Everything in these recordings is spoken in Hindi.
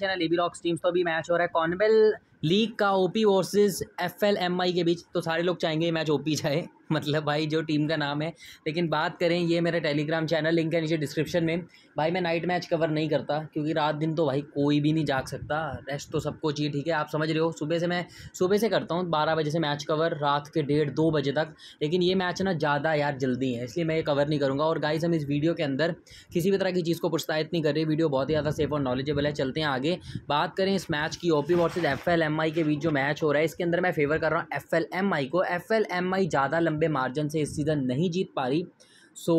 चैनल एबी रॉक्स टीम्स तो भी मैच हो रहा है कॉनबेल लीग का ओपी वर्सेस एफएलएमआई के बीच तो सारे लोग चाहेंगे मैच ओपी जाए मतलब भाई जो टीम का नाम है लेकिन बात करें ये मेरा टेलीग्राम चैनल लिंक है नीचे डिस्क्रिप्शन में भाई मैं नाइट मैच कवर नहीं करता क्योंकि रात दिन तो भाई कोई भी नहीं जाग सकता रेस्ट तो सबको चाहिए ठीक है आप समझ रहे हो सुबह से मैं सुबह से करता हूँ बारह बजे से मैच कवर रात के डेढ़ दो बजे तक लेकिन ये मैच ना ज़्यादा यार जल्दी है इसलिए मैं ये कवर नहीं करूँगा और गाइज हम इस वीडियो के अंदर किसी भी तरह की चीज़ को प्रोत्साहित नहीं कर रहे वीडियो बहुत ही ज़्यादा सेफ और नॉलेजेबल है चलते हैं आगे बात करें इस मैच की OP versus F L M I के बीच जो मैच हो रहा है इसके अंदर मैं फेवर कर रहा हूँ एफ एल एम आई को एफ एल एम आई ज़्यादा लंबे मार्जिन से इस सीज़न नहीं जीत पा रही सो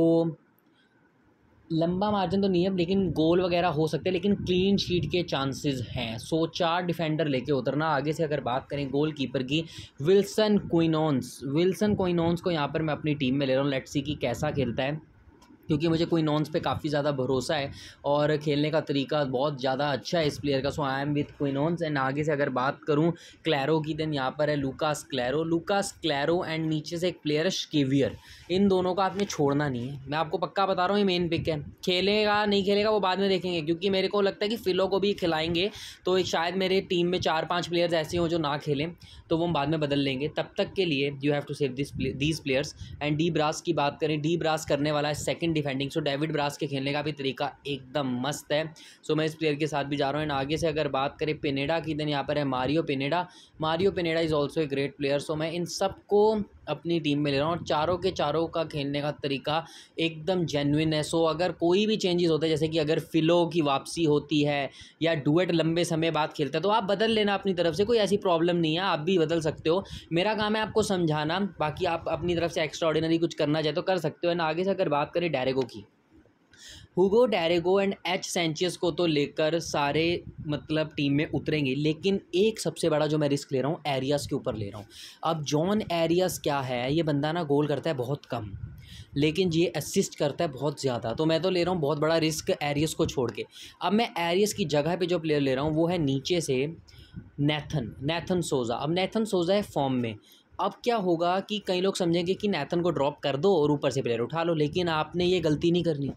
लंबा मार्जिन तो नहीं है लेकिन गोल वगैरह हो सकते हैं लेकिन क्लीन शीट के चांसेस हैं सो चार डिफेंडर लेके उतरना आगे से अगर बात करें गोल कीपर की विल्सन क्विनोन्स विल्सन क्विनोन्स को यहाँ पर मैं अपनी टीम में ले रहा हूँ लेट्सी सी कैसा खेलता है क्योंकि मुझे नॉन्स पे काफ़ी ज़्यादा भरोसा है और खेलने का तरीका बहुत ज़्यादा अच्छा है इस प्लेयर का सो आई एम विथ नॉन्स एंड आगे से अगर बात करूँ क्लैरो की देन यहाँ पर है Lucas Claro Lucas Claro and नीचे से एक प्लेयर है शकेवियर इन दोनों का आपने छोड़ना नहीं है मैं आपको पक्का बता रहा हूँ ये मेन पिक है खेलेगा नहीं खेलेगा वो बाद में देखेंगे क्योंकि मेरे को लगता है कि फिलो को भी खिलाएंगे तो शायद मेरे टीम में चार पाँच प्लेयर्स ऐसे हों जो ना खेलें तो वो हम बाद में बदल लेंगे तब तक के लिए you have to save this these players and D Bras की बात करें डी ब्रास करने वाला है second defending so David Bras के खेलने का भी तरीका एकदम मस्त है सो मैं इस प्लेयर के साथ भी जा रहा हूँ एंड आगे से अगर बात करें पिनेडा की देन यहाँ पर है Mario Pineda Mario Pineda is also a great player so मैं इन सबको अपनी टीम में ले रहा हूँ और चारों के चारों का खेलने का तरीका एकदम जेनविन है सो अगर कोई भी चेंजेस होते हैं जैसे कि अगर फिलो की वापसी होती है या डुएट लंबे समय बाद खेलता है तो आप बदल लेना अपनी तरफ से कोई ऐसी प्रॉब्लम नहीं है आप भी बदल सकते हो मेरा काम है आपको समझाना बाकी आप अपनी तरफ से एक्स्ट्रा ऑर्डिनरी कुछ करना चाहे तो कर सकते हो ना आगे से अगर बात करें डायरेगो की हुगो डेरेगो एंड एच सेंचियस को तो लेकर सारे मतलब टीम में उतरेंगे लेकिन एक सबसे बड़ा जो मैं रिस्क ले रहा हूँ एरियास के ऊपर ले रहा हूँ अब जॉन एरियास क्या है ये बंदा ना गोल करता है बहुत कम लेकिन ये असिस्ट करता है बहुत ज़्यादा तो मैं तो ले रहा हूँ बहुत बड़ा रिस्क एरियस को छोड़ के अब मैं एरियस की जगह पर जो प्लेयर ले रहा हूँ वो है नीचे से नैथन नैथन सोज़ा अब नैथन सोज़ा है फॉर्म में अब क्या होगा कि कई लोग समझेंगे कि नैथन को ड्रॉप कर दो और ऊपर से प्लेयर उठा लो लेकिन आपने ये गलती नहीं करनी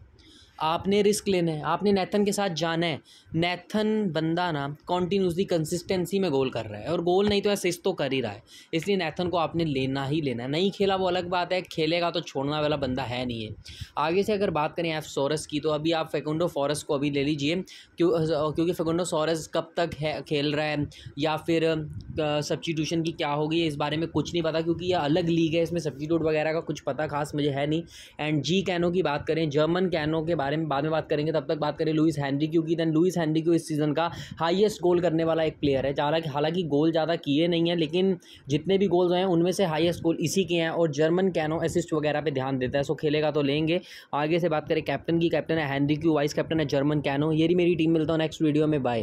आपने रिस्क लेना है आपने नैथन के साथ जाना है नेथन बंदा ना कॉन्टीन्यूसली कंसिस्टेंसी में गोल कर रहा है और गोल नहीं तो असिस्ट तो कर ही रहा है इसलिए नेथन को आपने लेना ही लेना है नहीं खेला वो अलग बात है खेलेगा तो छोड़ना वाला बंदा है नहीं है आगे से अगर बात करें एफ सोरस की तो अभी आप फेकुंडो फॉरस को अभी ले लीजिए क्यों क्योंकि फेकुंडो सोरस कब तक है खेल रहा है या फिर सब्सटीट्यूशन की क्या होगी इस बारे में कुछ नहीं पता क्योंकि ये अलग लीग है इसमें सब्सटीट्यूट वगैरह का कुछ पता खास मुझे है नहीं एंड जी कैनो की बात करें जर्मन कैनो के बारे में बाद में बात करेंगे तब तक बात करें लुइस हैंनरी क्योंकि देन लुइस हैनरी को इस सीज़न का हाईएस्ट गोल करने वाला एक प्लेयर है हालांकि हालांकि गोल ज़्यादा किए नहीं है लेकिन जितने भी गोल्स हैं उनमें से हाईएस्ट गोल इसी के हैं और जर्मन कैनो असिस्ट वगैरह पर ध्यान देता है सो खेलेगा तो लेंगे आगे से बात करें कैप्टन की कैप्टन है हैनरी क्यू वाइस कैप्टन है जर्मन कैनो ये मेरी टीम मिलता हूँ नेक्स्ट वीडियो में बाय